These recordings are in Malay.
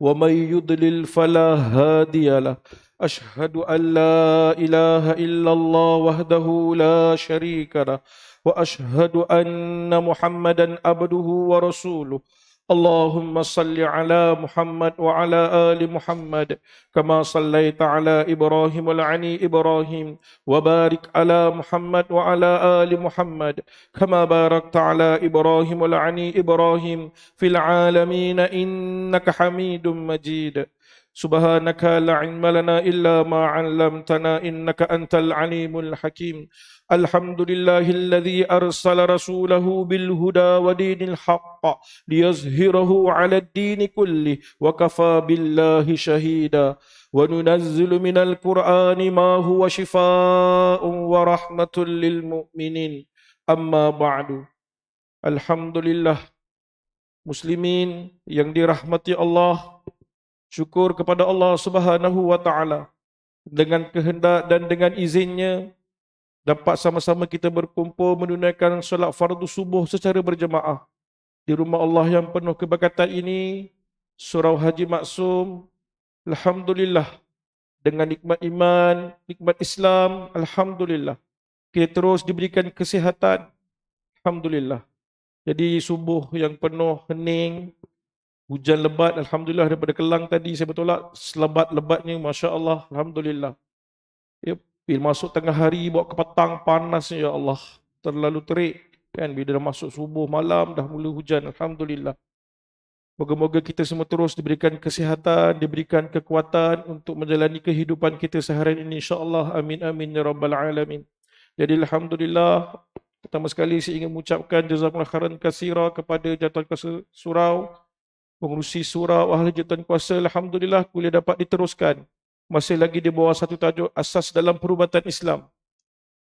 ومن يضلل فلا هادي له أشهد أن لا إله إلا الله وحده لا شريك له وأشهد أن محمدا عبده ورسوله اللهم صل على محمد وعلى ال محمد كما صليت على ابراهيم العني ابراهيم وبارك على محمد وعلى ال محمد كما باركت على ابراهيم العني ابراهيم في العالمين انك حميد مجيد سبحانك لا علم لنا الا ما علمتنا انك انت العليم الحكيم الحمد لله الذي ارسل رسوله بالهدى ودين الحق ليظهره على الدين كله وكفى بالله شهيدا وننزل من القران ما هو شفاء ورحمه للمؤمنين اما بعد الحمد لله مسلمين yang dirahmati Allah syukur kepada Allah Subhanahu wa taala dengan kehendak dan dengan izinnya dapat sama-sama kita berkumpul menunaikan solat fardu subuh secara berjemaah di rumah Allah yang penuh keberkatan ini surau haji maksum alhamdulillah dengan nikmat iman nikmat Islam alhamdulillah kita terus diberikan kesihatan alhamdulillah jadi subuh yang penuh hening hujan lebat alhamdulillah daripada Kelang tadi saya bertolak selebat-lebatnya masya-Allah alhamdulillah yep. Bila masuk tengah hari, buat ke petang, panasnya ya Allah. Terlalu terik. Kan? Bila dah masuk subuh, malam, dah mula hujan. Alhamdulillah. Moga-moga kita semua terus diberikan kesihatan, diberikan kekuatan untuk menjalani kehidupan kita seharian ini. InsyaAllah. Amin, amin. Ya Rabbal Alamin. Jadi Alhamdulillah. Pertama sekali saya ingin mengucapkan jazakumullah khairan kasira kepada jatuan kuasa surau. Pengurusi surau, ahli jatuan kuasa. Alhamdulillah. Kuliah dapat diteruskan masih lagi di bawah satu tajuk asas dalam perubatan Islam.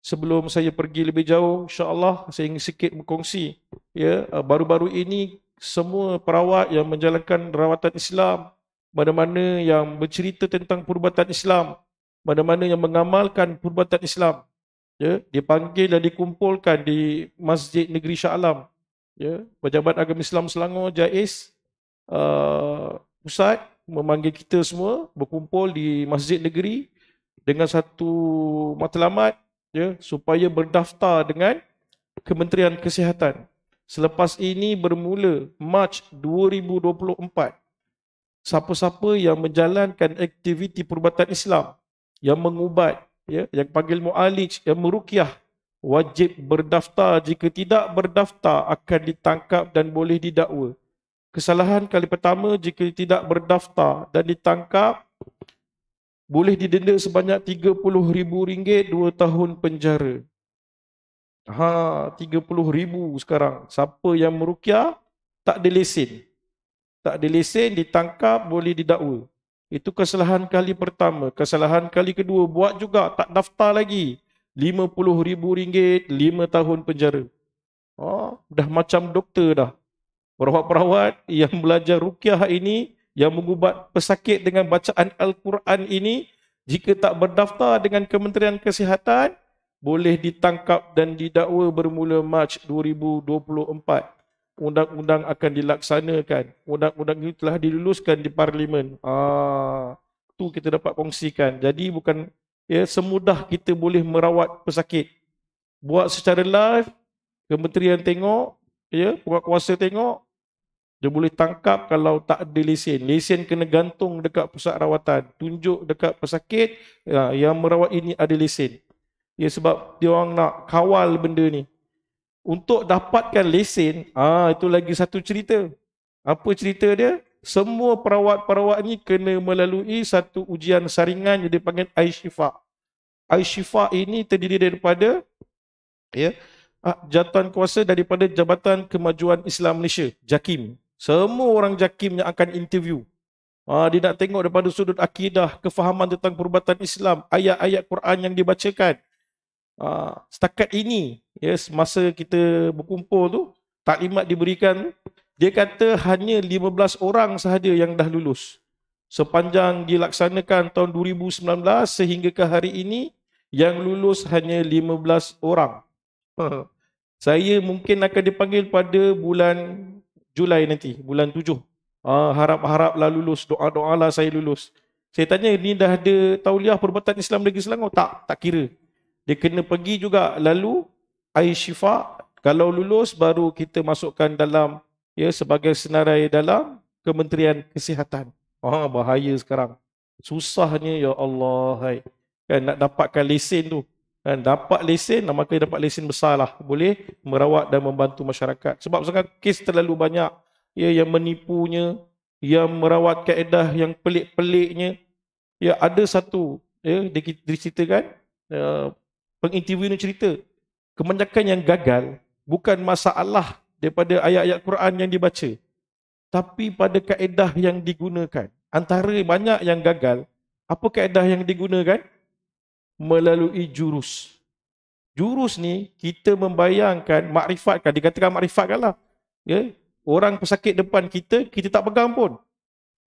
Sebelum saya pergi lebih jauh, insya-Allah saya ingin sikit mengkongsi ya eh, baru-baru ini semua perawat yang menjalankan rawatan Islam, mana-mana yang bercerita tentang perubatan Islam, mana-mana yang mengamalkan perubatan Islam, ya dipanggil dan dikumpulkan di Masjid Negeri Shah Alam. Ya, Pejabat Agama Islam Selangor, JAIS, uh, pusat memanggil kita semua berkumpul di masjid negeri dengan satu matlamat ya supaya berdaftar dengan Kementerian Kesihatan. Selepas ini bermula Mac 2024. Siapa-siapa yang menjalankan aktiviti perubatan Islam, yang mengubat, ya, yang panggil mualij, yang merukyah, wajib berdaftar. Jika tidak berdaftar, akan ditangkap dan boleh didakwa. Kesalahan kali pertama jika tidak berdaftar dan ditangkap boleh didenda sebanyak rm ringgit dua tahun penjara. Ha, RM30,000 sekarang. Siapa yang merukyah tak ada lesen. Tak ada lesen, ditangkap boleh didakwa. Itu kesalahan kali pertama. Kesalahan kali kedua buat juga tak daftar lagi. RM50,000 lima tahun penjara. Ha, dah macam doktor dah. Perawat-perawat yang belajar rukyah ini, yang mengubat pesakit dengan bacaan Al-Quran ini, jika tak berdaftar dengan Kementerian Kesihatan, boleh ditangkap dan didakwa bermula Mac 2024. Undang-undang akan dilaksanakan. Undang-undang ini telah diluluskan di Parlimen. Ah, tu kita dapat kongsikan. Jadi bukan ya, semudah kita boleh merawat pesakit. Buat secara live, Kementerian tengok, ya, kuat kuasa tengok, dia boleh tangkap kalau tak ada lesen. Lesen kena gantung dekat pusat rawatan. Tunjuk dekat pesakit ya, yang merawat ini ada lesen. Ya, sebab dia orang nak kawal benda ni. Untuk dapatkan lesen, ah itu lagi satu cerita. Apa cerita dia? Semua perawat-perawat ni kena melalui satu ujian saringan yang dipanggil Aishifa. Aishifa ini terdiri daripada ya, ha, jawatan kuasa daripada Jabatan Kemajuan Islam Malaysia, JAKIM. Semua orang JAKIM yang akan interview. Ah, dia nak tengok daripada sudut akidah, kefahaman tentang perubatan Islam, ayat-ayat Quran yang dibacakan. Ah, setakat ini, ya, yes, masa kita berkumpul tu, taklimat diberikan, dia kata hanya 15 orang sahaja yang dah lulus. Sepanjang dilaksanakan tahun 2019 sehingga ke hari ini, yang lulus hanya 15 orang. Ah, saya mungkin akan dipanggil pada bulan Julai nanti, bulan tujuh. Ah, harap harap lah lulus, doa-doa lah saya lulus. Saya tanya, ni dah ada tauliah perbuatan Islam negeri Selangor? Tak, tak kira. Dia kena pergi juga lalu air syifa. Kalau lulus, baru kita masukkan dalam ya sebagai senarai dalam Kementerian Kesihatan. Ah, bahaya sekarang. Susahnya ya Allah. Hai. Kan, nak dapatkan lesen tu. Dan dapat lesen, nama maka dapat lesen besar lah. Boleh merawat dan membantu masyarakat. Sebab sekarang kes terlalu banyak. Ya, yang menipunya, yang merawat kaedah yang pelik-peliknya. Ya, ada satu, ya, diceritakan, ya, penginterview ni cerita. Kebanyakan yang gagal, bukan masalah daripada ayat-ayat Quran yang dibaca. Tapi pada kaedah yang digunakan. Antara banyak yang gagal, apa kaedah yang digunakan? melalui jurus. Jurus ni kita membayangkan makrifatkan dikatakan makrifatkanlah. Ya, orang pesakit depan kita kita tak pegang pun.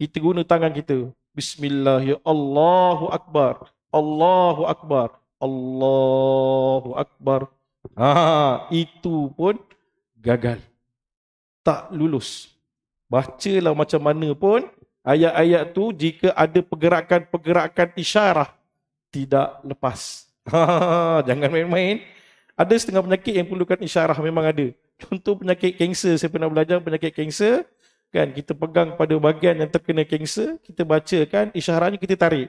Kita guna tangan kita. Bismillah ya Allahu akbar. Allahu akbar. Allahu akbar. Ha, itu pun gagal. Tak lulus. Bacalah macam mana pun ayat-ayat tu jika ada pergerakan-pergerakan isyarah tidak lepas. Jangan main-main. Ada setengah penyakit yang perlukan isyarah memang ada. Contoh penyakit kanser, saya pernah belajar penyakit kanser, kan kita pegang pada bahagian yang terkena kanser, kita baca kan isyarahnya kita tarik.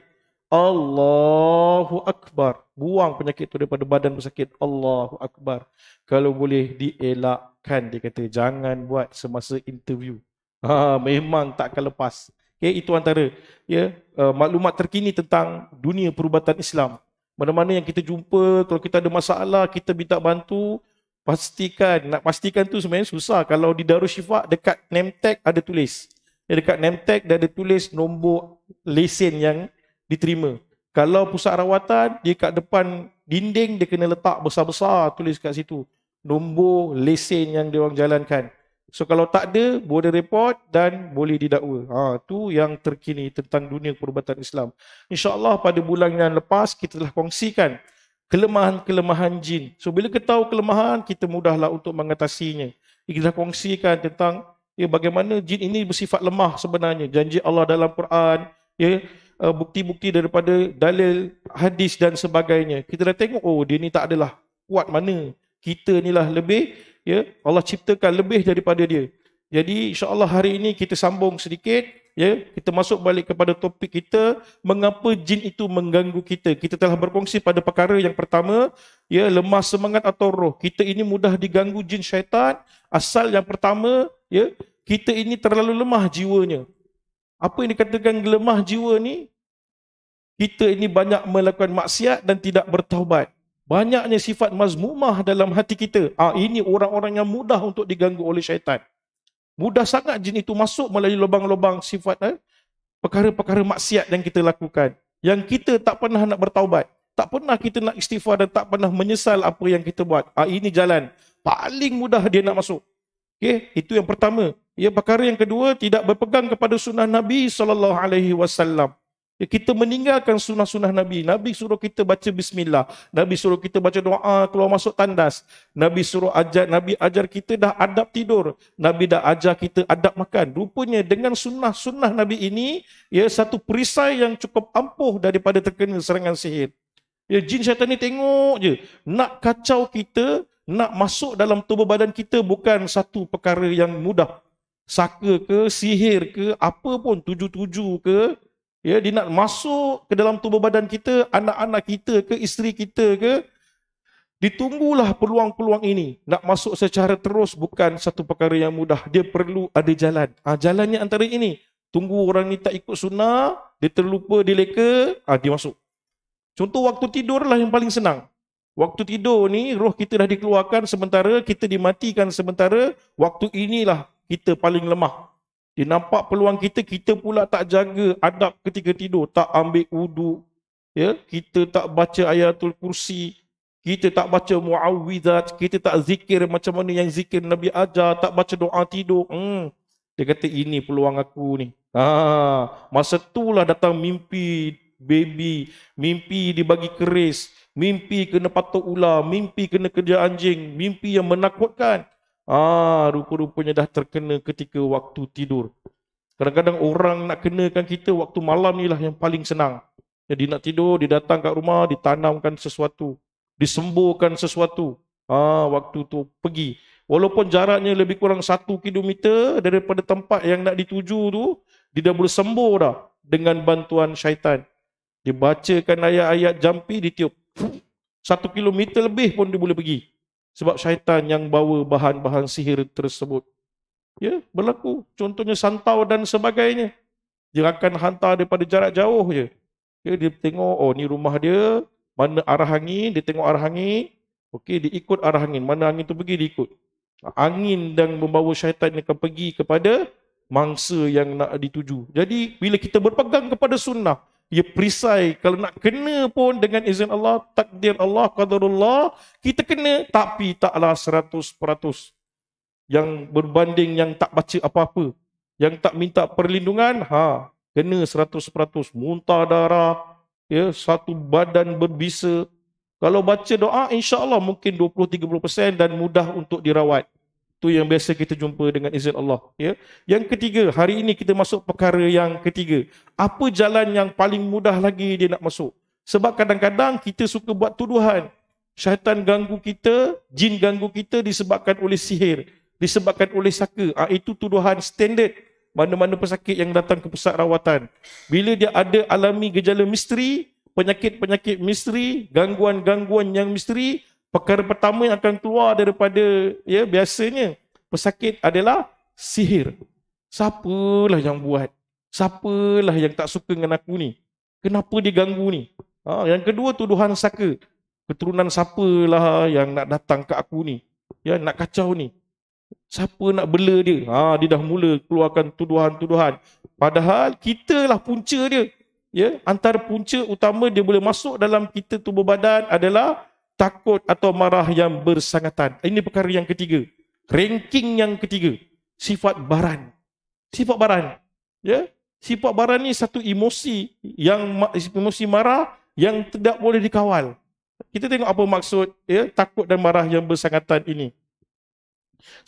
Allahu Akbar. Buang penyakit itu daripada badan pesakit. Allahu Akbar. Kalau boleh dielakkan, dia kata jangan buat semasa interview. Ha, memang takkan lepas. Okay, itu antara ya uh, maklumat terkini tentang dunia perubatan Islam. Mana-mana yang kita jumpa, kalau kita ada masalah, kita minta bantu, pastikan. Nak pastikan tu sebenarnya susah. Kalau di Darul Syifa, dekat name tag ada tulis. Ya, dekat name tag dia ada tulis nombor lesen yang diterima. Kalau pusat rawatan, dia kat depan dinding, dia kena letak besar-besar tulis kat situ. Nombor lesen yang dia orang jalankan. So kalau tak ada, boleh report dan boleh didakwa. Ha, tu yang terkini tentang dunia perubatan Islam. InsyaAllah pada bulan yang lepas, kita telah kongsikan kelemahan-kelemahan jin. So bila kita tahu kelemahan, kita mudahlah untuk mengatasinya. Kita telah kongsikan tentang ya, bagaimana jin ini bersifat lemah sebenarnya. Janji Allah dalam Quran, ya, eh, bukti-bukti daripada dalil hadis dan sebagainya. Kita dah tengok, oh dia ni tak adalah kuat mana. Kita ni lah lebih ya Allah ciptakan lebih daripada dia jadi Insya Allah hari ini kita sambung sedikit ya kita masuk balik kepada topik kita mengapa jin itu mengganggu kita kita telah berkongsi pada perkara yang pertama ya lemah semangat atau roh kita ini mudah diganggu jin syaitan asal yang pertama ya kita ini terlalu lemah jiwanya apa yang dikatakan lemah jiwa ni kita ini banyak melakukan maksiat dan tidak bertaubat banyaknya sifat mazmumah dalam hati kita. Ah ini orang-orang yang mudah untuk diganggu oleh syaitan. Mudah sangat jin itu masuk melalui lubang-lubang sifat eh? perkara-perkara maksiat yang kita lakukan. Yang kita tak pernah nak bertaubat, tak pernah kita nak istighfar dan tak pernah menyesal apa yang kita buat. Ah ini jalan paling mudah dia nak masuk. Okey, itu yang pertama. Ya perkara yang kedua tidak berpegang kepada sunnah Nabi sallallahu alaihi wasallam kita meninggalkan sunnah-sunnah Nabi. Nabi suruh kita baca bismillah. Nabi suruh kita baca doa ah, keluar masuk tandas. Nabi suruh ajar, Nabi ajar kita dah adab tidur. Nabi dah ajar kita adab makan. Rupanya dengan sunnah-sunnah Nabi ini, ia satu perisai yang cukup ampuh daripada terkena serangan sihir. Ya, jin syaitan ni tengok je. Nak kacau kita, nak masuk dalam tubuh badan kita bukan satu perkara yang mudah. Saka ke, sihir ke, apa pun, tuju-tuju ke, Ya, dia nak masuk ke dalam tubuh badan kita, anak-anak kita ke, isteri kita ke. Ditunggulah peluang-peluang ini. Nak masuk secara terus bukan satu perkara yang mudah. Dia perlu ada jalan. Ha, jalannya antara ini. Tunggu orang ni tak ikut sunnah, dia terlupa, dia leka, ha, dia masuk. Contoh waktu tidurlah yang paling senang. Waktu tidur ni, roh kita dah dikeluarkan sementara, kita dimatikan sementara. Waktu inilah kita paling lemah. Dia nampak peluang kita, kita pula tak jaga adab ketika tidur. Tak ambil wudu. Ya? Kita tak baca ayatul kursi. Kita tak baca mu'awwidat. Kita tak zikir macam mana yang zikir Nabi ajar. Tak baca doa tidur. Hmm. Dia kata, ini peluang aku ni. Ha, masa tu lah datang mimpi baby. Mimpi dibagi keris. Mimpi kena patuk ular. Mimpi kena kerja anjing. Mimpi yang menakutkan. Ah, rupa-rupanya dah terkena ketika waktu tidur. Kadang-kadang orang nak kenakan kita waktu malam ni lah yang paling senang. Jadi nak tidur, dia datang kat rumah, ditanamkan sesuatu. Disembuhkan sesuatu. Ah, waktu tu pergi. Walaupun jaraknya lebih kurang satu kilometer daripada tempat yang nak dituju tu, dia dah boleh sembuh dah dengan bantuan syaitan. Dibacakan ayat-ayat jampi, ditiup. Satu kilometer lebih pun dia boleh pergi. Sebab syaitan yang bawa bahan-bahan sihir tersebut. Ya, berlaku. Contohnya santau dan sebagainya. Dia akan hantar daripada jarak jauh je. Ya, dia tengok, oh ni rumah dia, mana arah angin, dia tengok arah angin. Okey, dia ikut arah angin. Mana angin tu pergi, dia ikut. Angin yang membawa syaitan ini akan pergi kepada mangsa yang nak dituju. Jadi, bila kita berpegang kepada sunnah, ia perisai kalau nak kena pun dengan izin Allah, takdir Allah, qadarullah, kita kena tapi taklah seratus peratus yang berbanding yang tak baca apa-apa, yang tak minta perlindungan, ha, kena peratus muntah darah, ya, satu badan berbisa. Kalau baca doa insya-Allah mungkin 20 30% dan mudah untuk dirawat. Itu yang biasa kita jumpa dengan izin Allah. Ya. Yang ketiga, hari ini kita masuk perkara yang ketiga. Apa jalan yang paling mudah lagi dia nak masuk? Sebab kadang-kadang kita suka buat tuduhan. Syaitan ganggu kita, jin ganggu kita disebabkan oleh sihir. Disebabkan oleh saka. Ha, itu tuduhan standard. Mana-mana pesakit yang datang ke pusat rawatan. Bila dia ada alami gejala misteri, penyakit-penyakit misteri, gangguan-gangguan yang misteri, perkara pertama yang akan keluar daripada ya biasanya pesakit adalah sihir. Siapalah yang buat? Siapalah yang tak suka dengan aku ni? Kenapa dia ganggu ni? Ha, yang kedua tuduhan saka. Keturunan siapalah yang nak datang ke aku ni? Ya nak kacau ni. Siapa nak bela dia? Ha, dia dah mula keluarkan tuduhan-tuduhan. Padahal kitalah punca dia. Ya, antara punca utama dia boleh masuk dalam kita tubuh badan adalah takut atau marah yang bersangatan. Ini perkara yang ketiga. Ranking yang ketiga. Sifat baran. Sifat baran. Ya? Sifat baran ni satu emosi yang emosi marah yang tidak boleh dikawal. Kita tengok apa maksud ya, takut dan marah yang bersangatan ini.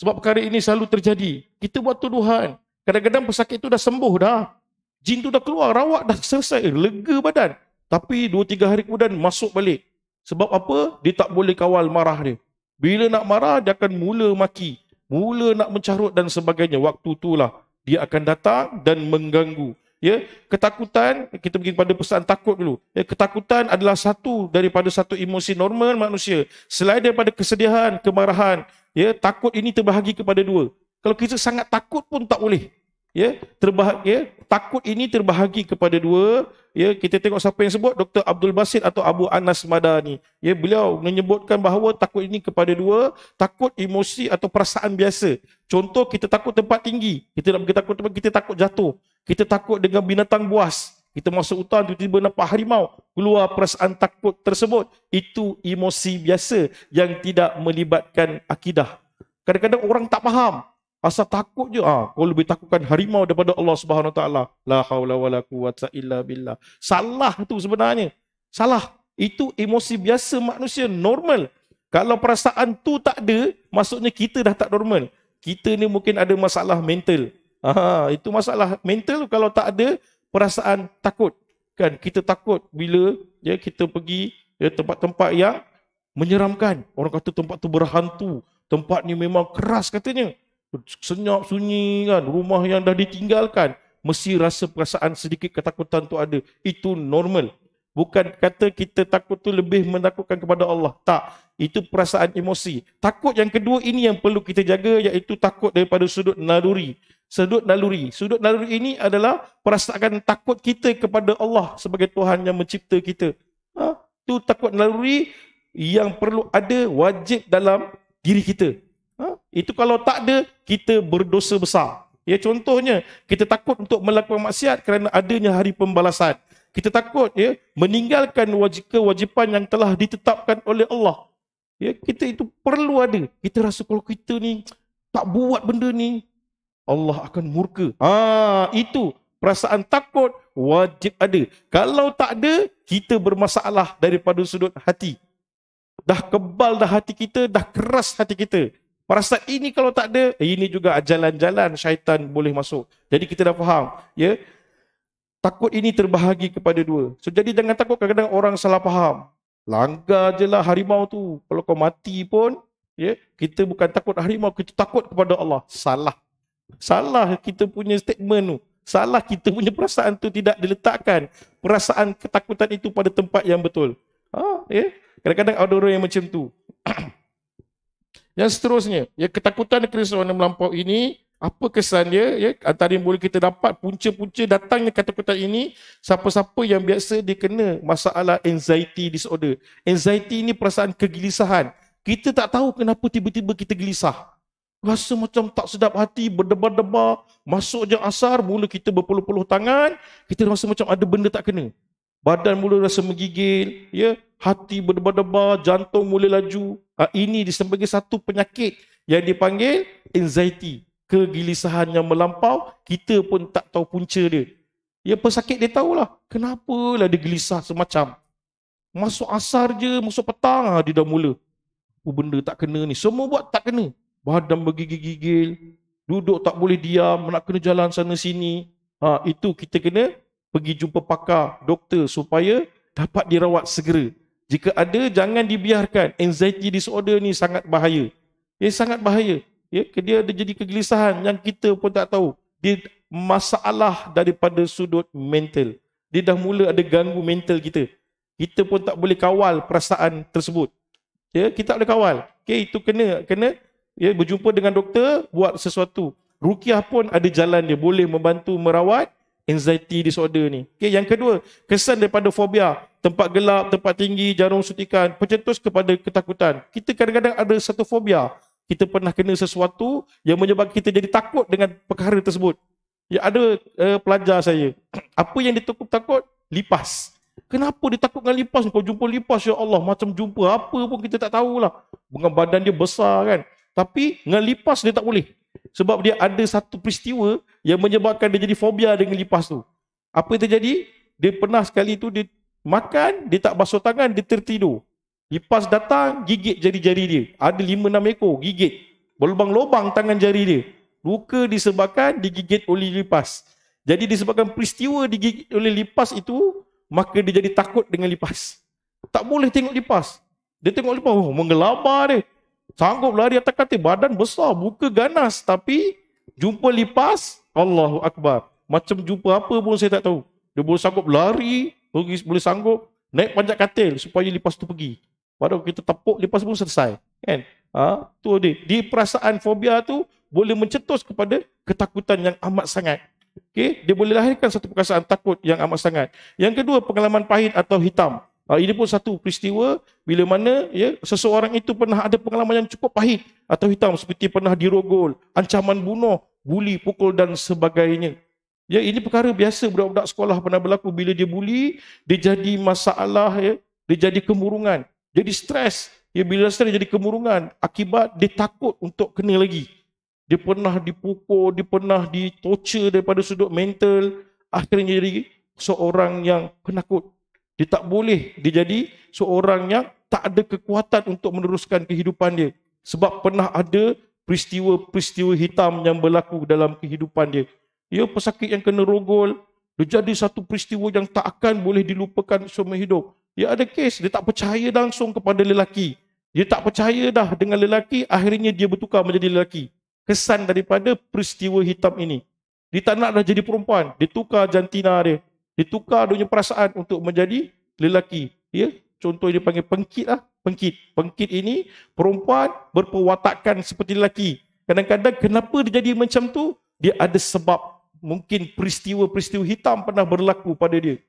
Sebab perkara ini selalu terjadi. Kita buat tuduhan. Kadang-kadang pesakit itu dah sembuh dah. Jin tu dah keluar, rawat dah selesai, lega badan. Tapi dua tiga hari kemudian masuk balik. Sebab apa? Dia tak boleh kawal marah dia. Bila nak marah, dia akan mula maki. Mula nak mencarut dan sebagainya. Waktu tu lah dia akan datang dan mengganggu. Ya, ketakutan kita pergi kepada pesan takut dulu. Ya, ketakutan adalah satu daripada satu emosi normal manusia. Selain daripada kesedihan, kemarahan, ya, takut ini terbahagi kepada dua. Kalau kita sangat takut pun tak boleh. Ya, terbahagi ya, takut ini terbahagi kepada dua ya kita tengok siapa yang sebut Dr Abdul Basit atau Abu Anas Madani ya beliau menyebutkan bahawa takut ini kepada dua takut emosi atau perasaan biasa contoh kita takut tempat tinggi kita nak takut tempat kita takut jatuh kita takut dengan binatang buas kita masuk hutan tiba-tiba nampak harimau keluar perasaan takut tersebut itu emosi biasa yang tidak melibatkan akidah kadang-kadang orang tak faham Asal takut je. Ah, kau lebih takutkan harimau daripada Allah Subhanahu Wa Taala. La haula wala quwwata illa billah. Salah tu sebenarnya. Salah. Itu emosi biasa manusia normal. Kalau perasaan tu tak ada, maksudnya kita dah tak normal. Kita ni mungkin ada masalah mental. Ah, itu masalah mental kalau tak ada perasaan takut. Kan kita takut bila ya kita pergi ya, tempat-tempat yang menyeramkan. Orang kata tempat tu berhantu. Tempat ni memang keras katanya senyap sunyi kan rumah yang dah ditinggalkan mesti rasa perasaan sedikit ketakutan tu ada itu normal bukan kata kita takut tu lebih menakutkan kepada Allah tak itu perasaan emosi takut yang kedua ini yang perlu kita jaga iaitu takut daripada sudut naluri sudut naluri sudut naluri ini adalah perasaan takut kita kepada Allah sebagai Tuhan yang mencipta kita ha? tu takut naluri yang perlu ada wajib dalam diri kita Ha? Itu kalau tak ada, kita berdosa besar. Ya, contohnya, kita takut untuk melakukan maksiat kerana adanya hari pembalasan. Kita takut ya, meninggalkan wajib kewajipan yang telah ditetapkan oleh Allah. Ya, kita itu perlu ada. Kita rasa kalau kita ni tak buat benda ni, Allah akan murka. Ha, itu perasaan takut wajib ada. Kalau tak ada, kita bermasalah daripada sudut hati. Dah kebal dah hati kita, dah keras hati kita. Perasaan ini kalau tak ada, eh, ini juga jalan-jalan syaitan boleh masuk. Jadi kita dah faham, ya. Takut ini terbahagi kepada dua. So, jadi jangan takut kadang-kadang orang salah faham. Langgar je lah harimau tu. Kalau kau mati pun, ya, kita bukan takut harimau, kita takut kepada Allah. Salah. Salah kita punya statement tu. Salah kita punya perasaan tu tidak diletakkan. Perasaan ketakutan itu pada tempat yang betul. Ha, ya. Kadang-kadang ada orang yang macam tu. Yang seterusnya, ya, ketakutan dan kerisauan yang melampau ini, apa kesan dia? Ya, antara yang boleh kita dapat, punca-punca datangnya ketakutan ini, siapa-siapa yang biasa dia kena masalah anxiety disorder. Anxiety ini perasaan kegelisahan. Kita tak tahu kenapa tiba-tiba kita gelisah. Rasa macam tak sedap hati, berdebar-debar, masuk je asar, mula kita berpuluh-puluh tangan, kita rasa macam ada benda tak kena badan mula rasa menggigil, ya, hati berdebar-debar, jantung mula laju. Ha, ini disebabkan satu penyakit yang dipanggil anxiety, kegelisahan yang melampau, kita pun tak tahu punca dia. Ya pesakit dia tahulah, kenapalah dia gelisah semacam. Masuk asar je, masuk petang ha, dia dah mula. Oh benda tak kena ni, semua buat tak kena. Badan bergigil-gigil, duduk tak boleh diam, nak kena jalan sana sini. Ha, itu kita kena pergi jumpa pakar, doktor supaya dapat dirawat segera. Jika ada, jangan dibiarkan. Anxiety disorder ni sangat bahaya. Dia sangat bahaya. Ya, dia ada jadi kegelisahan yang kita pun tak tahu. Dia masalah daripada sudut mental. Dia dah mula ada ganggu mental kita. Kita pun tak boleh kawal perasaan tersebut. Ya, kita tak boleh kawal. Okay, itu kena kena ya, berjumpa dengan doktor, buat sesuatu. Rukiah pun ada jalan dia. Boleh membantu merawat anxiety disorder ni. Okay, yang kedua, kesan daripada fobia, tempat gelap, tempat tinggi, jarum suntikan, pencetus kepada ketakutan. Kita kadang-kadang ada satu fobia. Kita pernah kena sesuatu yang menyebabkan kita jadi takut dengan perkara tersebut. Ya, ada uh, pelajar saya, apa yang dia takut? Lipas. Kenapa dia takut dengan lipas? Kau jumpa lipas, ya Allah, macam jumpa apa pun kita tak tahulah. Dengan badan dia besar kan. Tapi dengan lipas dia tak boleh. Sebab dia ada satu peristiwa yang menyebabkan dia jadi fobia dengan lipas tu. Apa yang terjadi? Dia pernah sekali tu dia makan, dia tak basuh tangan, dia tertidur. Lipas datang, gigit jari-jari dia. Ada lima enam ekor, gigit. Berlubang-lubang tangan jari dia. Luka disebabkan digigit oleh lipas. Jadi disebabkan peristiwa digigit oleh lipas itu, maka dia jadi takut dengan lipas. Tak boleh tengok lipas. Dia tengok lipas, oh, menggelabar dia. Sanggup lari atas katil, badan besar, buka ganas. Tapi jumpa lipas, Allahu Akbar. Macam jumpa apa pun saya tak tahu. Dia boleh sanggup lari, pergi boleh sanggup naik panjat katil supaya lipas tu pergi. Padahal kita tepuk lipas pun selesai. Kan? Ha? Tu dia. Di perasaan fobia tu boleh mencetus kepada ketakutan yang amat sangat. Okey, dia boleh lahirkan satu perasaan takut yang amat sangat. Yang kedua, pengalaman pahit atau hitam. Ha, ini pun satu peristiwa bila mana ya, seseorang itu pernah ada pengalaman yang cukup pahit atau hitam seperti pernah dirogol, ancaman bunuh, buli, pukul dan sebagainya. Ya, ini perkara biasa budak-budak sekolah pernah berlaku bila dia buli, dia jadi masalah ya, dia jadi kemurungan, jadi stres. Ya bila stres jadi kemurungan, akibat dia takut untuk kena lagi. Dia pernah dipukul, dia pernah ditorture daripada sudut mental, akhirnya jadi seorang yang penakut. Dia tak boleh dia jadi seorang yang tak ada kekuatan untuk meneruskan kehidupan dia. Sebab pernah ada peristiwa-peristiwa hitam yang berlaku dalam kehidupan dia. Ia pesakit yang kena rogol, dia jadi satu peristiwa yang tak akan boleh dilupakan seumur hidup. Dia ada kes, dia tak percaya langsung kepada lelaki. Dia tak percaya dah dengan lelaki, akhirnya dia bertukar menjadi lelaki. Kesan daripada peristiwa hitam ini. Dia tak nak dah jadi perempuan, dia tukar jantina dia. Dia tukar dia perasaan untuk menjadi lelaki. Ya, contoh dia panggil pengkit lah. Pengkit. Pengkit ini perempuan berpewatakan seperti lelaki. Kadang-kadang kenapa dia jadi macam tu? Dia ada sebab. Mungkin peristiwa-peristiwa hitam pernah berlaku pada dia.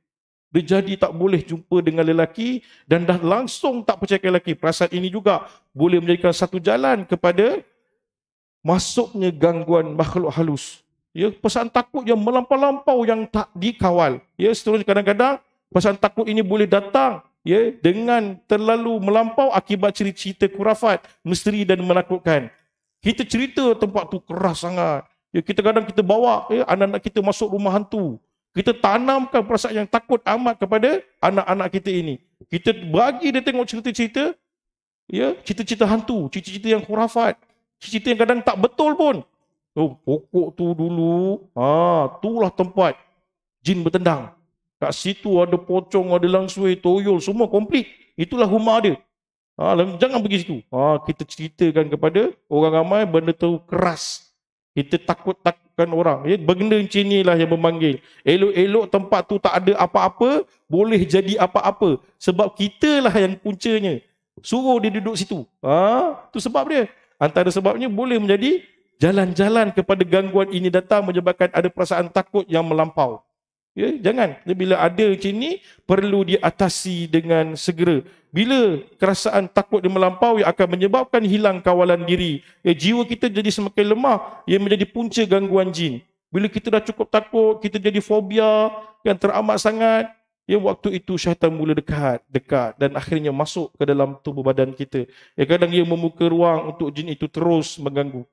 Dia jadi tak boleh jumpa dengan lelaki dan dah langsung tak percaya lelaki. Perasaan ini juga boleh menjadikan satu jalan kepada masuknya gangguan makhluk halus. Ya, pesan takut yang melampau-lampau yang tak dikawal. Ya, seterusnya kadang-kadang pesan takut ini boleh datang ya dengan terlalu melampau akibat cerita-cerita kurafat misteri dan menakutkan kita cerita tempat tu keras sangat ya kita kadang kita bawa ya anak-anak kita masuk rumah hantu kita tanamkan perasaan yang takut amat kepada anak-anak kita ini kita bagi dia tengok cerita-cerita ya cerita-cerita hantu cerita-cerita yang kurafat cerita yang kadang tak betul pun oh pokok tu dulu ha itulah tempat jin bertendang Kat situ ada pocong, ada langsui, toyol, semua komplit. Itulah rumah dia. Ha, jangan pergi situ. Ha, kita ceritakan kepada orang ramai benda tu keras. Kita takut-takutkan orang. Ya, benda macam inilah yang memanggil. Elok-elok tempat tu tak ada apa-apa, boleh jadi apa-apa. Sebab kitalah yang puncanya. Suruh dia duduk situ. Ha, tu sebab dia. Antara sebabnya boleh menjadi jalan-jalan kepada gangguan ini datang menyebabkan ada perasaan takut yang melampau. Ya, jangan. Bila ada macam ni, perlu diatasi dengan segera. Bila kerasaan takut dia melampaui akan menyebabkan hilang kawalan diri. Ya, jiwa kita jadi semakin lemah, ia menjadi punca gangguan jin. Bila kita dah cukup takut, kita jadi fobia yang teramat sangat. Ya, waktu itu syaitan mula dekat, dekat dan akhirnya masuk ke dalam tubuh badan kita. Ya, kadang ia membuka ruang untuk jin itu terus mengganggu.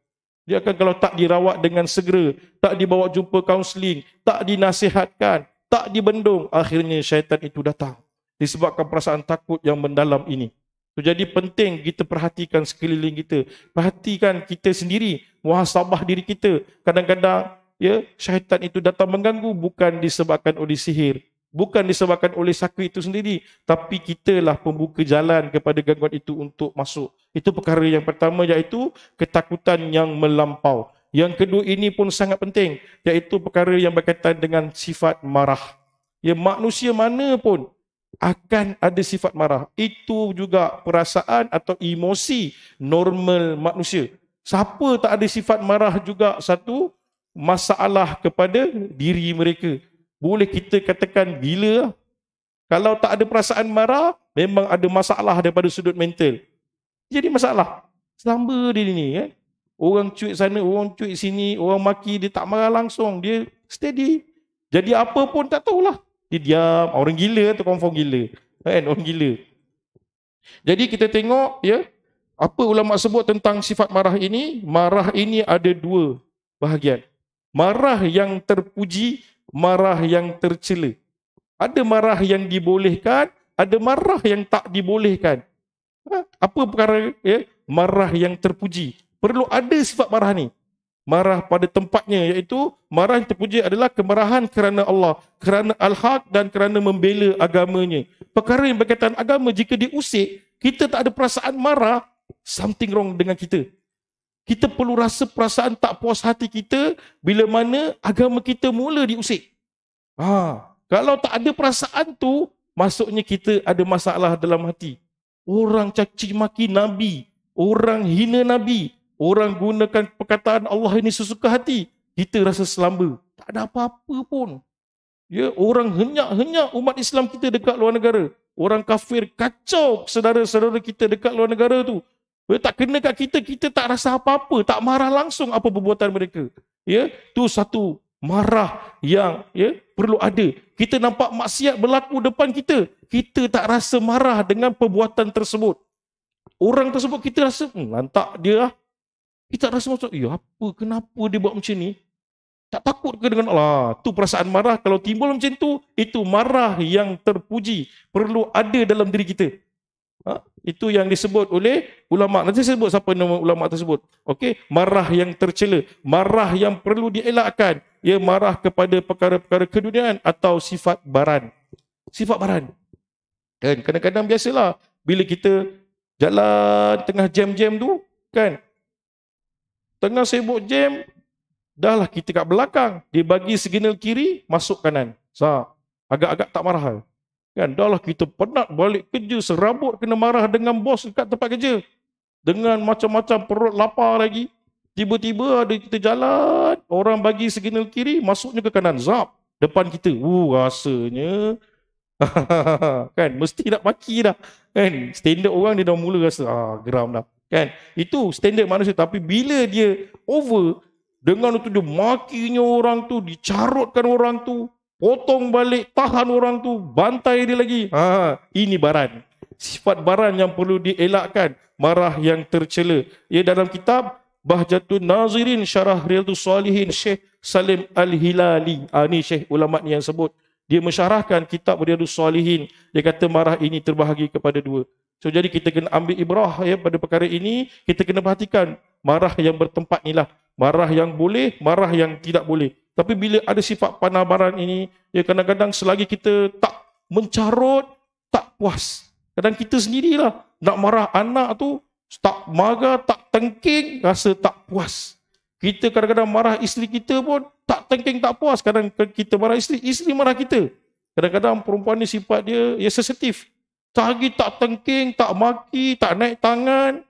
Dia akan kalau tak dirawat dengan segera, tak dibawa jumpa kaunseling, tak dinasihatkan, tak dibendung, akhirnya syaitan itu datang. Disebabkan perasaan takut yang mendalam ini. Jadi penting kita perhatikan sekeliling kita. Perhatikan kita sendiri, muhasabah diri kita. Kadang-kadang ya syaitan itu datang mengganggu bukan disebabkan oleh sihir, bukan disebabkan oleh saka itu sendiri tapi kitalah pembuka jalan kepada gangguan itu untuk masuk itu perkara yang pertama iaitu ketakutan yang melampau yang kedua ini pun sangat penting iaitu perkara yang berkaitan dengan sifat marah ya manusia mana pun akan ada sifat marah itu juga perasaan atau emosi normal manusia siapa tak ada sifat marah juga satu masalah kepada diri mereka boleh kita katakan bila lah. kalau tak ada perasaan marah memang ada masalah daripada sudut mental jadi masalah selamba dia ni eh? orang cuit sana orang cuit sini orang maki dia tak marah langsung dia steady jadi apa pun tak tahulah dia diam orang gila tu confirm gila kan orang gila jadi kita tengok ya apa ulama sebut tentang sifat marah ini marah ini ada dua bahagian marah yang terpuji marah yang tercela. Ada marah yang dibolehkan, ada marah yang tak dibolehkan. Ha? Apa perkara ya? marah yang terpuji? Perlu ada sifat marah ni. Marah pada tempatnya iaitu marah yang terpuji adalah kemarahan kerana Allah, kerana al-haq dan kerana membela agamanya. Perkara yang berkaitan agama jika diusik, kita tak ada perasaan marah, something wrong dengan kita kita perlu rasa perasaan tak puas hati kita bila mana agama kita mula diusik. Ha, kalau tak ada perasaan tu, maksudnya kita ada masalah dalam hati. Orang caci maki Nabi, orang hina Nabi, orang gunakan perkataan Allah ini sesuka hati, kita rasa selamba. Tak ada apa-apa pun. Ya, orang henyak-henyak umat Islam kita dekat luar negara. Orang kafir kacau saudara-saudara kita dekat luar negara tu. Bila tak kenakan kita, kita tak rasa apa-apa, tak marah langsung apa perbuatan mereka. Ya, tu satu marah yang ya perlu ada. Kita nampak maksiat berlaku depan kita, kita tak rasa marah dengan perbuatan tersebut. Orang tersebut kita rasa, hmm, lantak dia lah. Kita rasa macam, ya apa, kenapa dia buat macam ni? Tak takut ke dengan Allah? Tu perasaan marah. Kalau timbul macam tu, itu marah yang terpuji. Perlu ada dalam diri kita. Ha? Itu yang disebut oleh ulama. Nanti saya sebut siapa nama ulama tersebut. Okey, marah yang tercela, marah yang perlu dielakkan, ia marah kepada perkara-perkara keduniaan atau sifat baran. Sifat baran. Dan kadang-kadang biasalah bila kita jalan tengah jam-jam tu kan tengah sibuk jam dah lah kita kat belakang dia bagi signal kiri masuk kanan sah agak-agak tak marah Kan, dah lah kita penat balik kerja, serabut kena marah dengan bos dekat tempat kerja. Dengan macam-macam perut lapar lagi. Tiba-tiba ada kita jalan, orang bagi signal kiri, masuknya ke kanan. Zap, depan kita. Uh, rasanya. kan, mesti nak maki dah. Kan, standard orang dia dah mula rasa, ah, geram dah. Kan, itu standard manusia. Tapi bila dia over, dengan itu dia makinya orang tu, dicarutkan orang tu, potong balik, tahan orang tu, bantai dia lagi. Ha, ini baran. Sifat baran yang perlu dielakkan. Marah yang tercela. Ya, dalam kitab, Bahjatun Nazirin Syarah Riyadu Salihin Syekh Salim Al-Hilali. Ha, ini Syekh ulama' ni yang sebut. Dia mensyarahkan kitab Riyadu Salihin. Dia kata marah ini terbahagi kepada dua. So, jadi kita kena ambil ibrah ya, pada perkara ini. Kita kena perhatikan marah yang bertempat ni lah, Marah yang boleh, marah yang tidak boleh. Tapi bila ada sifat panabaran ini, ya kadang-kadang selagi kita tak mencarut, tak puas. Kadang kita sendirilah nak marah anak tu, tak marah, tak tengking, rasa tak puas. Kita kadang-kadang marah isteri kita pun tak tengking, tak puas. Kadang kadang kita marah isteri, isteri marah kita. Kadang-kadang perempuan ni sifat dia, ya sensitif. Tagi tak tengking, tak maki, tak naik tangan,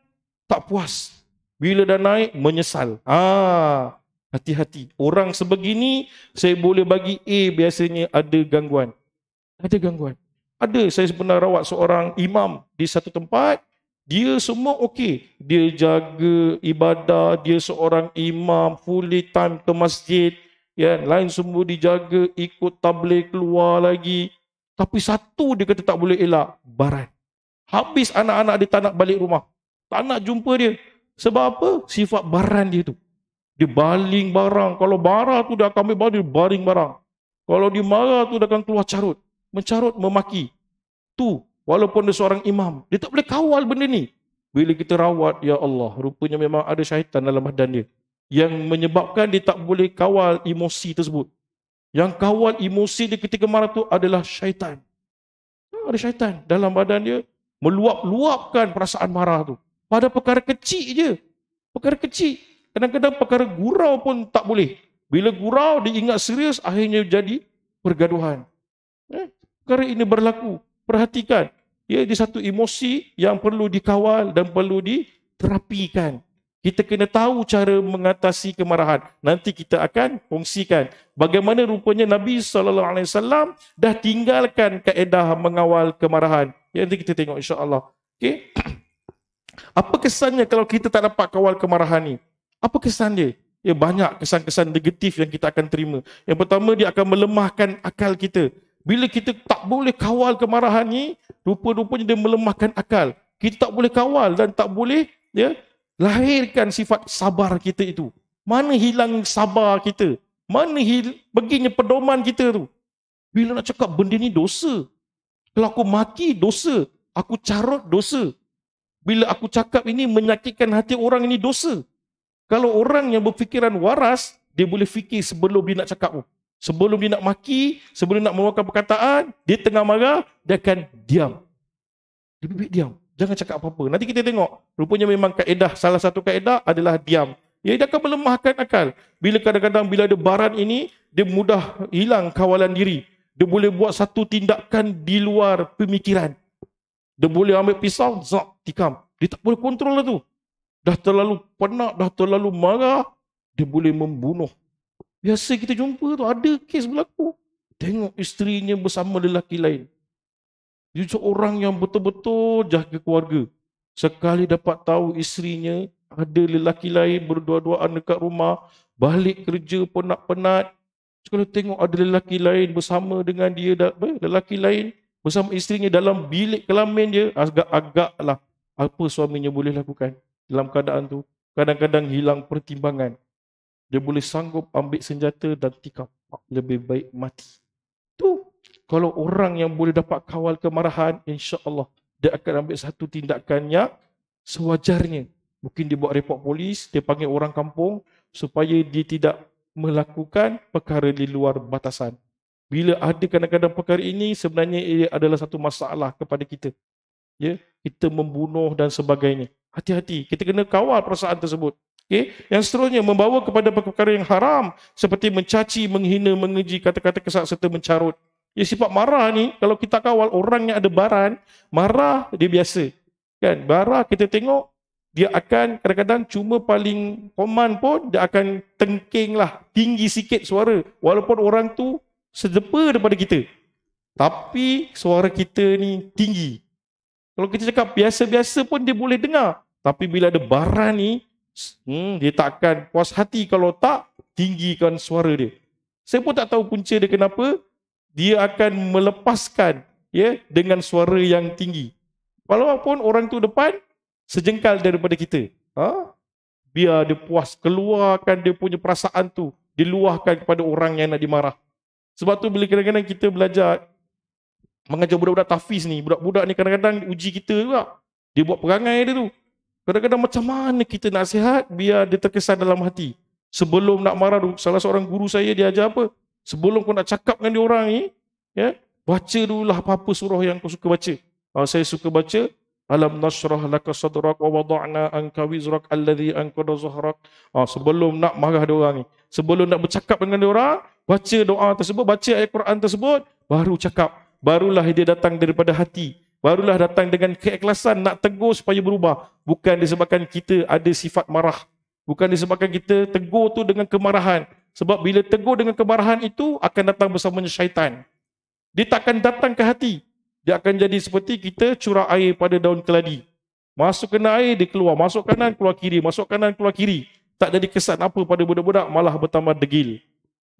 tak puas. Bila dah naik, menyesal. Ah, Hati-hati. Orang sebegini, saya boleh bagi A biasanya ada gangguan. Ada gangguan. Ada, saya pernah rawat seorang imam di satu tempat, dia semua okey. Dia jaga ibadah, dia seorang imam, full time ke masjid. Ya, lain semua dijaga, ikut tabligh keluar lagi. Tapi satu dia kata tak boleh elak, baran. Habis anak-anak dia tak nak balik rumah. Tak nak jumpa dia. Sebab apa? Sifat baran dia tu. Dia baling barang. Kalau barang tu dah akan ambil barang, dia baring barang. Kalau dia marah tu dah akan keluar carut. Mencarut, memaki. Tu, walaupun dia seorang imam, dia tak boleh kawal benda ni. Bila kita rawat, Ya Allah, rupanya memang ada syaitan dalam badan dia. Yang menyebabkan dia tak boleh kawal emosi tersebut. Yang kawal emosi dia ketika marah tu adalah syaitan. Ha, ada syaitan dalam badan dia meluap-luapkan perasaan marah tu. Pada perkara kecil je. Perkara kecil. Kadang-kadang perkara gurau pun tak boleh. Bila gurau diingat serius, akhirnya jadi pergaduhan. Eh? Perkara ini berlaku. Perhatikan. Ia ya, di satu emosi yang perlu dikawal dan perlu diterapikan. Kita kena tahu cara mengatasi kemarahan. Nanti kita akan kongsikan bagaimana rupanya Nabi sallallahu alaihi wasallam dah tinggalkan kaedah mengawal kemarahan. Ya, nanti kita tengok insya-Allah. Okey. Apa kesannya kalau kita tak dapat kawal kemarahan ni? Apa kesan dia? Ya banyak kesan-kesan negatif yang kita akan terima. Yang pertama dia akan melemahkan akal kita. Bila kita tak boleh kawal kemarahan ni, rupa-rupanya dia melemahkan akal. Kita tak boleh kawal dan tak boleh ya lahirkan sifat sabar kita itu. Mana hilang sabar kita? Mana hil perginya pedoman kita tu? Bila nak cakap benda ni dosa. Kalau aku maki dosa, aku carut dosa. Bila aku cakap ini menyakitkan hati orang ini dosa. Kalau orang yang berfikiran waras, dia boleh fikir sebelum dia nak cakap pun. Sebelum dia nak maki, sebelum dia nak mengeluarkan perkataan, dia tengah marah, dia akan diam. dia baik diam. Jangan cakap apa-apa. Nanti kita tengok. Rupanya memang kaedah, salah satu kaedah adalah diam. Ya, dia akan melemahkan akal. Bila kadang-kadang bila ada baran ini, dia mudah hilang kawalan diri. Dia boleh buat satu tindakan di luar pemikiran. Dia boleh ambil pisau, zak, tikam. Dia tak boleh kontrol lah tu dah terlalu penat, dah terlalu marah, dia boleh membunuh. Biasa kita jumpa tu, ada kes berlaku. Tengok isterinya bersama lelaki lain. Dia seorang yang betul-betul jahat keluarga. Sekali dapat tahu isterinya ada lelaki lain berdua-duaan dekat rumah, balik kerja penat-penat. Sekali tengok ada lelaki lain bersama dengan dia, lelaki lain bersama isterinya dalam bilik kelamin dia, agak-agaklah apa suaminya boleh lakukan dalam keadaan tu kadang-kadang hilang pertimbangan dia boleh sanggup ambil senjata dan tikam lebih baik mati tu kalau orang yang boleh dapat kawal kemarahan insya-Allah dia akan ambil satu tindakan yang sewajarnya mungkin dia buat report polis dia panggil orang kampung supaya dia tidak melakukan perkara di luar batasan bila ada kadang-kadang perkara ini sebenarnya ia adalah satu masalah kepada kita ya kita membunuh dan sebagainya Hati-hati, kita kena kawal perasaan tersebut. Okay. Yang seterusnya, membawa kepada perkara yang haram seperti mencaci, menghina, mengeji kata-kata kesat serta mencarut. Ya, sifat marah ni, kalau kita kawal orang yang ada baran, marah dia biasa. Kan? barah kita tengok, dia akan kadang-kadang cuma paling koman pun, dia akan tengking lah, tinggi sikit suara. Walaupun orang tu sedepa daripada kita. Tapi suara kita ni tinggi. Kalau kita cakap biasa-biasa pun dia boleh dengar. Tapi bila ada bara ni, hmm, dia tak puas hati kalau tak tinggikan suara dia. Saya pun tak tahu punca dia kenapa dia akan melepaskan ya dengan suara yang tinggi. Walaupun orang tu depan sejengkal daripada kita. Ha? Biar dia puas keluarkan dia punya perasaan tu, diluahkan kepada orang yang nak dimarah. Sebab tu bila kadang-kadang kita belajar mengajar budak-budak tafiz ni, budak-budak ni kadang-kadang uji kita juga. Dia buat perangai dia tu. Kadang-kadang macam mana kita nak sihat biar dia terkesan dalam hati. Sebelum nak marah, dulu. salah seorang guru saya dia ajar apa? Sebelum kau nak cakap dengan dia orang ni, ya, baca dulu lah apa-apa surah yang kau suka baca. Ha, saya suka baca, Alam nashrah laka sadrak wa wada'na anka wizrak alladhi anqada zahrak. Ha, sebelum nak marah dia orang ni, sebelum nak bercakap dengan dia orang, baca doa tersebut, baca ayat Quran tersebut, baru cakap. Barulah dia datang daripada hati. Barulah datang dengan keikhlasan nak tegur supaya berubah. Bukan disebabkan kita ada sifat marah. Bukan disebabkan kita tegur tu dengan kemarahan. Sebab bila tegur dengan kemarahan itu akan datang bersamanya syaitan. Dia takkan datang ke hati. Dia akan jadi seperti kita curah air pada daun keladi. Masuk kena air, dia keluar. Masuk kanan, keluar kiri. Masuk kanan, keluar kiri. Tak jadi kesan apa pada budak-budak, malah bertambah degil.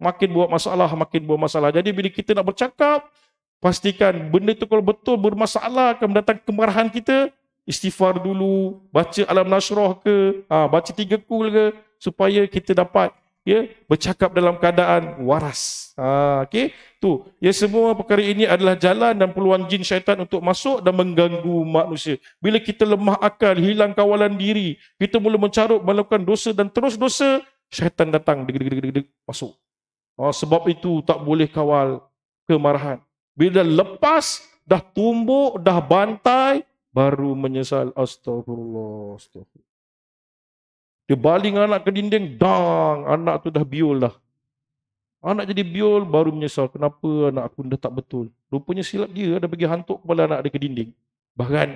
Makin buat masalah, makin buat masalah. Jadi bila kita nak bercakap, pastikan benda itu kalau betul bermasalah akan mendatang kemarahan kita, istighfar dulu, baca alam nasroh ke, ha, baca tiga kul ke, supaya kita dapat ya bercakap dalam keadaan waras. Ha, okay? tu. Ya semua perkara ini adalah jalan dan peluang jin syaitan untuk masuk dan mengganggu manusia. Bila kita lemah akal, hilang kawalan diri, kita mula mencarut melakukan dosa dan terus dosa, syaitan datang deg deg deg deg masuk. Ha, sebab itu tak boleh kawal kemarahan. Bila lepas, dah tumbuk, dah bantai, baru menyesal. Astaghfirullah. Astagfirullah. Dia baling anak ke dinding, dang, anak tu dah biol dah. Anak jadi biol, baru menyesal. Kenapa anak aku dah tak betul? Rupanya silap dia, ada bagi hantuk kepala anak dia ke dinding. Bahkan,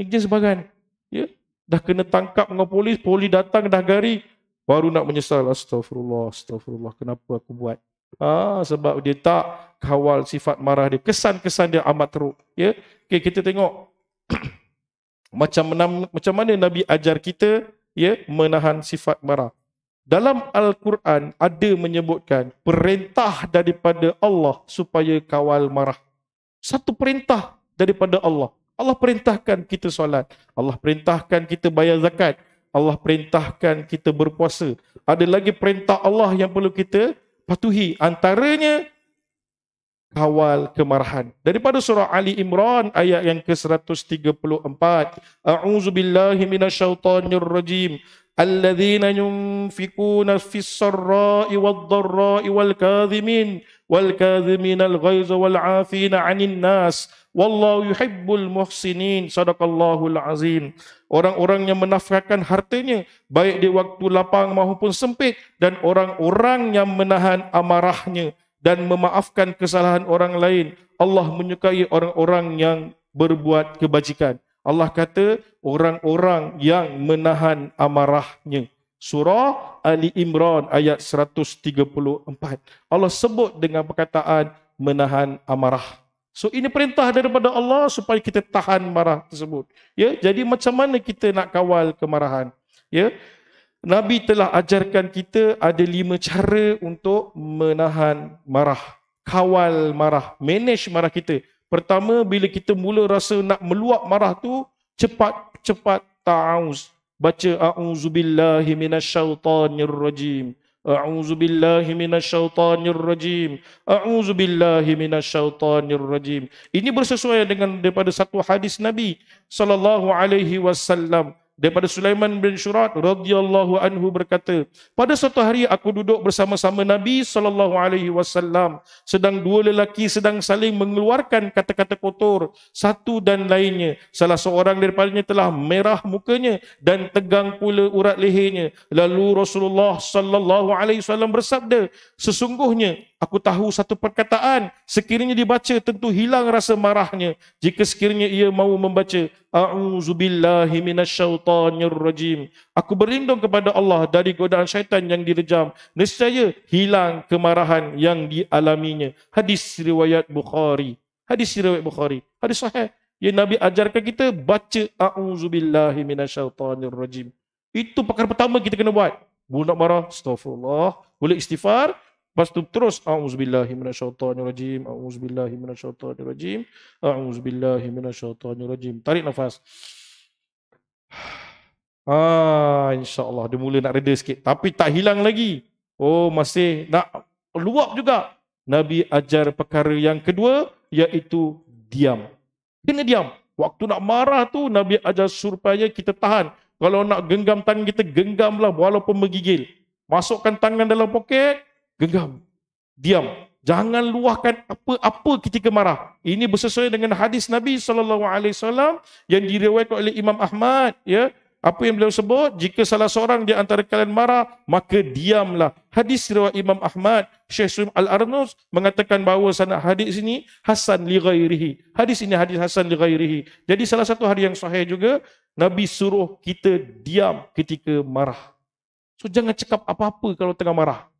ni je sebahagian. Ya? Dah kena tangkap dengan polis, polis datang, dah gari, baru nak menyesal. Astaghfirullah. Astaghfirullah. kenapa aku buat? Ah, sebab dia tak kawal sifat marah dia. Kesan-kesan dia amat teruk. Ya? Okay, kita tengok macam, mana, macam mana Nabi ajar kita ya, menahan sifat marah. Dalam Al-Quran ada menyebutkan perintah daripada Allah supaya kawal marah. Satu perintah daripada Allah. Allah perintahkan kita solat. Allah perintahkan kita bayar zakat. Allah perintahkan kita berpuasa. Ada lagi perintah Allah yang perlu kita patuhi antaranya kawal kemarahan daripada surah ali imran ayat yang ke-134 a'udzu billahi minasyaitonir rajim alladzina yunfikuna fis sarai wad darai wal kadhimin والكاذمين الغيظ والعافين عن الناس والله يحب المحسنين صدق الله العظيم orang-orang yang menafkahkan hartanya baik di waktu lapang maupun sempit dan orang-orang yang menahan amarahnya dan memaafkan kesalahan orang lain Allah menyukai orang-orang yang berbuat kebajikan Allah kata orang-orang yang menahan amarahnya Surah Ali Imran ayat 134. Allah sebut dengan perkataan menahan amarah. So ini perintah daripada Allah supaya kita tahan marah tersebut. Ya, jadi macam mana kita nak kawal kemarahan? Ya. Nabi telah ajarkan kita ada lima cara untuk menahan marah. Kawal marah, manage marah kita. Pertama, bila kita mula rasa nak meluap marah tu, cepat-cepat ta'awuz, baca a'udzubillahi minasyaitonirrajim a'udzubillahi minasyaitonirrajim a'udzubillahi Rajim ini bersesuaian dengan daripada satu hadis nabi sallallahu alaihi wasallam daripada Sulaiman bin Syurat radhiyallahu anhu berkata, "Pada suatu hari aku duduk bersama-sama Nabi sallallahu alaihi wasallam sedang dua lelaki sedang saling mengeluarkan kata-kata kotor satu dan lainnya. Salah seorang daripadanya telah merah mukanya dan tegang pula urat lehernya. Lalu Rasulullah sallallahu alaihi wasallam bersabda, "Sesungguhnya aku tahu satu perkataan sekiranya dibaca tentu hilang rasa marahnya jika sekiranya ia mahu membaca a'udzubillahi minasyaitonirrajim aku berlindung kepada Allah dari godaan syaitan yang direjam nescaya hilang kemarahan yang dialaminya hadis riwayat bukhari hadis riwayat bukhari hadis sahih Ya Nabi ajarkan kita baca a'udzubillahi minasyaitonirrajim. Itu perkara pertama kita kena buat. Bu nak marah, astagfirullah. Boleh istighfar, Lepas tu terus auzubillahi minasyaitonirrajim auzubillahi minasyaitonirrajim auzubillahi minasyaitonirrajim tarik nafas ah insyaallah dia mula nak reda sikit tapi tak hilang lagi oh masih nak luap juga nabi ajar perkara yang kedua iaitu diam kena diam waktu nak marah tu nabi ajar supaya kita tahan kalau nak genggam tangan kita genggamlah walaupun menggigil masukkan tangan dalam poket genggam, diam. Jangan luahkan apa-apa ketika marah. Ini bersesuaian dengan hadis Nabi SAW yang diriwayatkan oleh Imam Ahmad. Ya, apa yang beliau sebut? Jika salah seorang di antara kalian marah, maka diamlah. Hadis riwayat Imam Ahmad, Syekh Suim Al-Arnus mengatakan bahawa sanad hadis ini hasan li ghairihi. Hadis ini hadis hasan li ghairihi. Jadi salah satu hadis yang sahih juga, Nabi suruh kita diam ketika marah. So jangan cakap apa-apa kalau tengah marah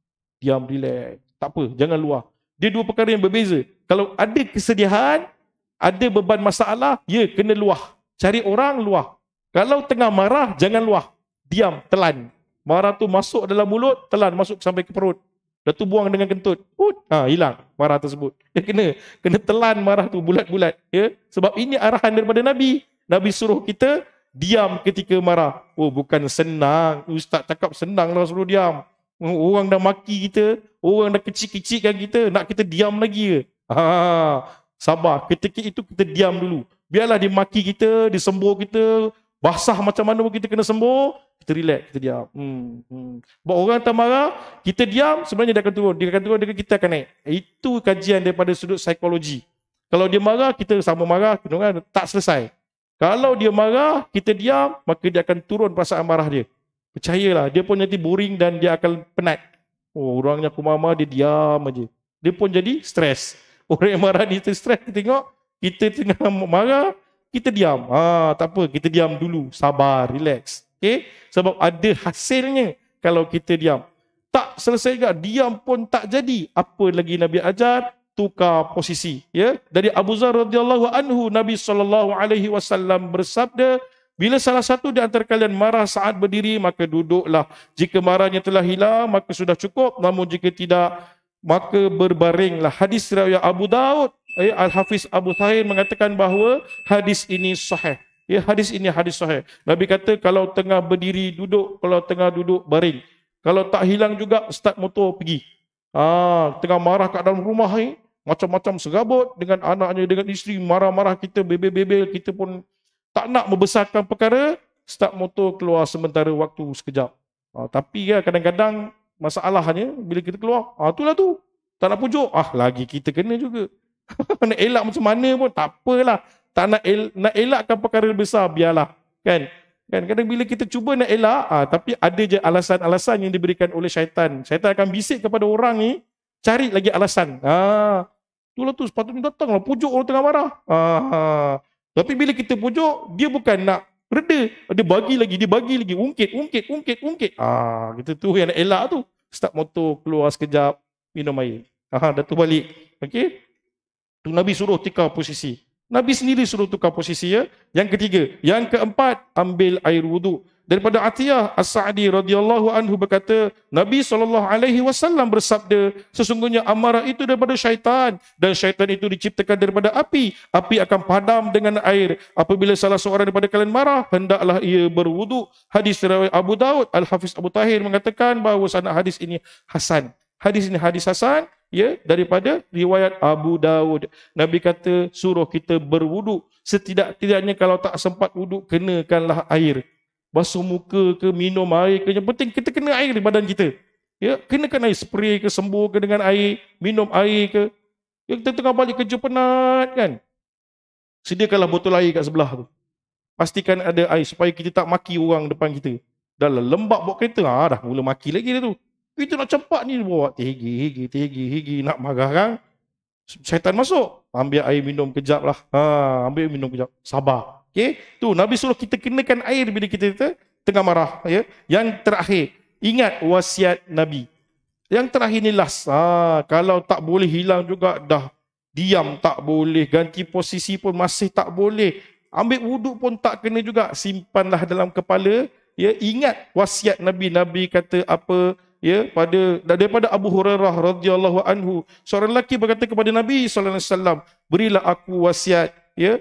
diam relax tak apa jangan luar dia dua perkara yang berbeza kalau ada kesedihan ada beban masalah ya kena luah cari orang luah kalau tengah marah jangan luah diam telan marah tu masuk dalam mulut telan masuk sampai ke perut Lepas tu buang dengan kentut. Put, ha, hilang marah tersebut. Dia kena kena telan marah tu bulat-bulat. Ya? Sebab ini arahan daripada Nabi. Nabi suruh kita diam ketika marah. Oh bukan senang. Ustaz cakap senang lah suruh diam. Orang dah maki kita, orang dah kecil-kecilkan kita, nak kita diam lagi ke? Ha, sabar, ketika itu kita diam dulu. Biarlah dia maki kita, dia sembuh kita, basah macam mana pun kita kena sembuh, kita relax, kita diam. Hmm, hmm. Buat orang tak marah, kita diam, sebenarnya dia akan turun. Dia akan turun, dia akan, kita akan naik. Itu kajian daripada sudut psikologi. Kalau dia marah, kita sama marah, kita tak selesai. Kalau dia marah, kita diam, maka dia akan turun perasaan marah dia. Percayalah, dia pun nanti boring dan dia akan penat. Oh, orangnya aku mama, dia diam aja. Dia pun jadi stres. Orang yang marah dia stres, kita tengok. Kita tengah marah, kita diam. Ha, tak apa, kita diam dulu. Sabar, relax. Okay? Sebab ada hasilnya kalau kita diam. Tak selesai juga, diam pun tak jadi. Apa lagi Nabi ajar? Tukar posisi. Ya? Dari Abu Zar radhiyallahu anhu, Nabi SAW bersabda, bila salah satu di antara kalian marah saat berdiri, maka duduklah. Jika marahnya telah hilang, maka sudah cukup. Namun jika tidak, maka berbaringlah. Hadis riwayat Abu Daud, eh, Al-Hafiz Abu Thahir mengatakan bahawa hadis ini sahih. Ya, hadis ini hadis sahih. Nabi kata kalau tengah berdiri duduk, kalau tengah duduk baring. Kalau tak hilang juga, start motor pergi. Ha, tengah marah kat dalam rumah ni, macam-macam serabut dengan anaknya, dengan isteri, marah-marah kita, bebel-bebel, kita pun tak nak membesarkan perkara, start motor keluar sementara waktu sekejap. Ha, tapi ya kadang-kadang masalahnya bila kita keluar, ah ha, itulah tu. Tak nak pujuk, ah lagi kita kena juga. nak elak macam mana pun tak apalah. Tak nak el- nak elakkan perkara besar biarlah. Kan? Kan kadang bila kita cuba nak elak, ah ha, tapi ada je alasan-alasan yang diberikan oleh syaitan. Syaitan akan bisik kepada orang ni, cari lagi alasan. Ah tu lah tu sepatutnya datanglah pujuk orang tengah marah. ha, ha. Tapi bila kita pujuk, dia bukan nak reda. Dia bagi lagi, dia bagi lagi. Ungkit, ungkit, ungkit, ungkit. Ah, kita tu yang nak elak tu. Start motor, keluar sekejap, minum air. Aha, dah tu balik. Okey. Tu Nabi suruh tukar posisi. Nabi sendiri suruh tukar posisi ya. Yang ketiga, yang keempat, ambil air wuduk daripada Atiyah As-Sa'di radhiyallahu anhu berkata Nabi sallallahu alaihi wasallam bersabda sesungguhnya amarah itu daripada syaitan dan syaitan itu diciptakan daripada api api akan padam dengan air apabila salah seorang daripada kalian marah hendaklah ia berwuduk hadis riwayat Abu Daud Al-Hafiz Abu Tahir mengatakan bahawa sanad hadis ini hasan hadis ini hadis hasan ya daripada riwayat Abu Daud Nabi kata suruh kita berwuduk setidak-tidaknya kalau tak sempat wuduk kenakanlah air basuh muka ke, minum air ke. Yang penting kita kena air di badan kita. Ya, kena air spray ke, sembuh ke dengan air, minum air ke. Ya, kita tengah balik kerja penat kan. Sediakanlah botol air kat sebelah tu. Pastikan ada air supaya kita tak maki orang depan kita. Dalam lembab bawa kereta, ha, dah mula maki lagi dia tu. Itu nak cepat ni, bawa tinggi, higi, tinggi, higi, nak marah kan. Syaitan masuk, ambil air minum kejap lah. Ha, ambil minum kejap, sabar. Okay, tu Nabi suruh kita kenakan air bila kita, kita tengah marah, ya. Yang terakhir, ingat wasiat Nabi. Yang terakhir ni last. Ha, kalau tak boleh hilang juga dah diam tak boleh, ganti posisi pun masih tak boleh. Ambil wuduk pun tak kena juga, simpanlah dalam kepala, ya. Ingat wasiat Nabi. Nabi kata apa? ya pada daripada Abu Hurairah radhiyallahu anhu seorang lelaki berkata kepada Nabi saw. berilah aku wasiat ya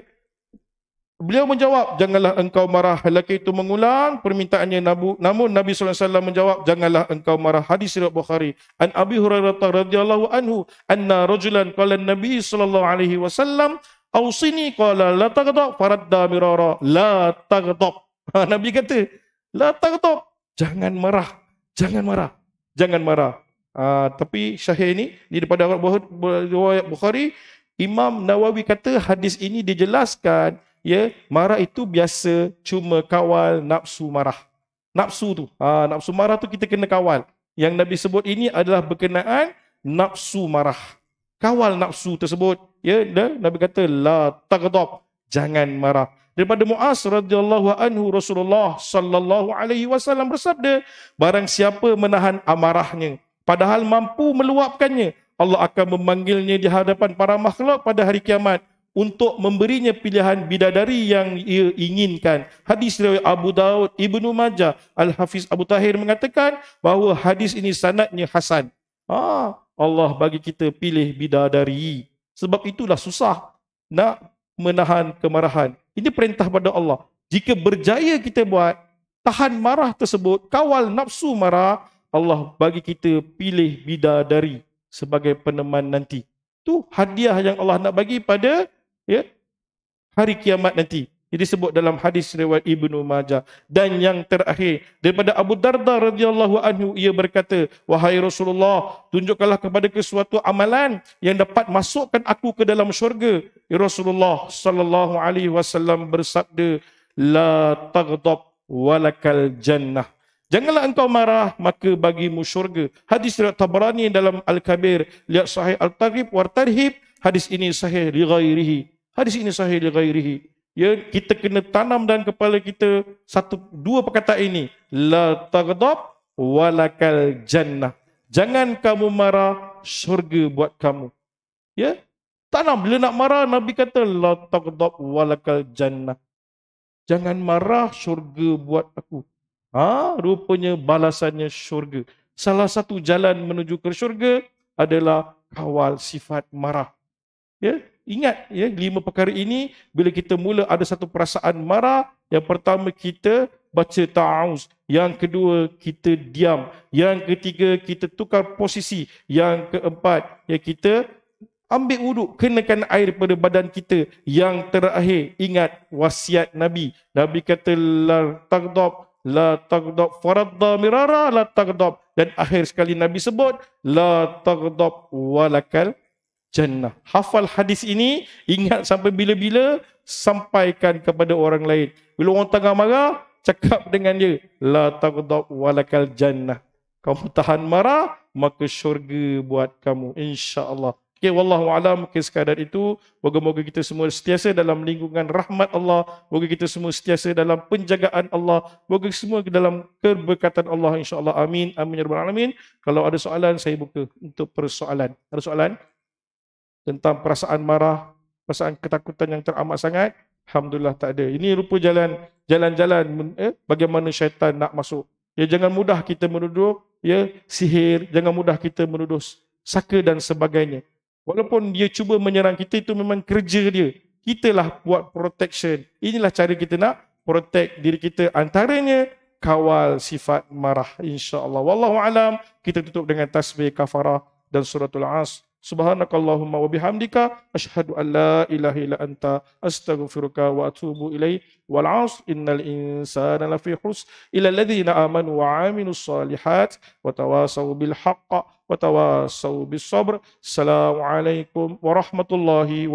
Beliau menjawab, janganlah engkau marah. Lelaki itu mengulang permintaannya. Nabu. Namun Nabi Sallallahu Alaihi Wasallam menjawab, janganlah engkau marah. Hadis Sirat Bukhari. An Abi Hurairah radhiyallahu anhu. An Na rajulan kala Nabi Sallallahu Alaihi SAW. Ausini kala la tagadab. Faradda mirara. La tagadab. Ha, Nabi kata, la tagadab. Jangan marah. Jangan marah. Jangan marah. Ha, tapi syahir ini, di daripada Bukhari, Imam Nawawi kata hadis ini dijelaskan ya marah itu biasa cuma kawal nafsu marah nafsu tu ha, nafsu marah tu kita kena kawal yang nabi sebut ini adalah berkenaan nafsu marah kawal nafsu tersebut ya dan nabi kata la taghdab jangan marah daripada muaz radhiyallahu anhu rasulullah sallallahu alaihi wasallam bersabda barang siapa menahan amarahnya padahal mampu meluapkannya Allah akan memanggilnya di hadapan para makhluk pada hari kiamat untuk memberinya pilihan bidadari yang ia inginkan. Hadis riwayat Abu Daud, Ibnu Majah, Al-Hafiz Abu Tahir mengatakan bahawa hadis ini sanadnya Hasan. Ah, Allah bagi kita pilih bidadari. Sebab itulah susah nak menahan kemarahan. Ini perintah pada Allah. Jika berjaya kita buat, tahan marah tersebut, kawal nafsu marah, Allah bagi kita pilih bidadari sebagai peneman nanti. Tu hadiah yang Allah nak bagi pada ya hari kiamat nanti jadi sebut dalam hadis riwayat Ibnu Majah dan yang terakhir daripada Abu Darda radhiyallahu anhu ia berkata wahai Rasulullah tunjukkanlah kepada kesuatu amalan yang dapat masukkan aku ke dalam syurga ya Rasulullah sallallahu alaihi wasallam bersabda la taghdab walakal jannah Janganlah engkau marah, maka bagimu syurga. Hadis riwayat Tabarani dalam Al-Kabir, lihat sahih Al-Tarhib, War-Tarhib, hadis ini sahih li ghairihi Hadis ini sahih li ghairihi. Ya, kita kena tanam dalam kepala kita satu dua perkataan ini. La taghdab walakal jannah. Jangan kamu marah, syurga buat kamu. Ya? Tanam bila nak marah Nabi kata la taghdab walakal jannah. Jangan marah, syurga buat aku. Ha, rupanya balasannya syurga. Salah satu jalan menuju ke syurga adalah kawal sifat marah. Ya, Ingat ya lima perkara ini bila kita mula ada satu perasaan marah yang pertama kita baca ta'awuz, yang kedua kita diam, yang ketiga kita tukar posisi, yang keempat ya kita ambil uduk, kenakan air pada badan kita. Yang terakhir ingat wasiat Nabi. Nabi kata la taghdab la taghdab faradda mirara la taghdab dan akhir sekali Nabi sebut la taghdab walakal jannah. Hafal hadis ini, ingat sampai bila-bila, sampaikan kepada orang lain. Bila orang tengah marah, cakap dengan dia, La taqdab walakal jannah. Kamu tahan marah, maka syurga buat kamu. Insya Allah. Okay, wallahu alam mungkin sekadar itu. semoga kita semua setiasa dalam lingkungan rahmat Allah. Semoga kita semua setiasa dalam penjagaan Allah. Semoga semua dalam keberkatan Allah insya-Allah. Amin. Amin ya rabbal alamin. Kalau ada soalan saya buka untuk persoalan. Ada soalan? tentang perasaan marah, perasaan ketakutan yang teramat sangat, Alhamdulillah tak ada. Ini rupa jalan, jalan-jalan eh, bagaimana syaitan nak masuk. Ya, jangan mudah kita menuduh ya, sihir, jangan mudah kita menuduh saka dan sebagainya. Walaupun dia cuba menyerang kita, itu memang kerja dia. Kitalah buat protection. Inilah cara kita nak protect diri kita antaranya kawal sifat marah insyaallah wallahu alam kita tutup dengan tasbih kafarah dan suratul as. Subhanakallahumma wa bihamdika ashhadu an la ilaha illa anta astaghfiruka wa atubu ilaik wal 'asr innal insana lafi khus. ila alladhina amanu wa 'amilus salihat wa tawasaw bil haqq wa tawasaw bis sabr assalamu alaikum wa rahmatullahi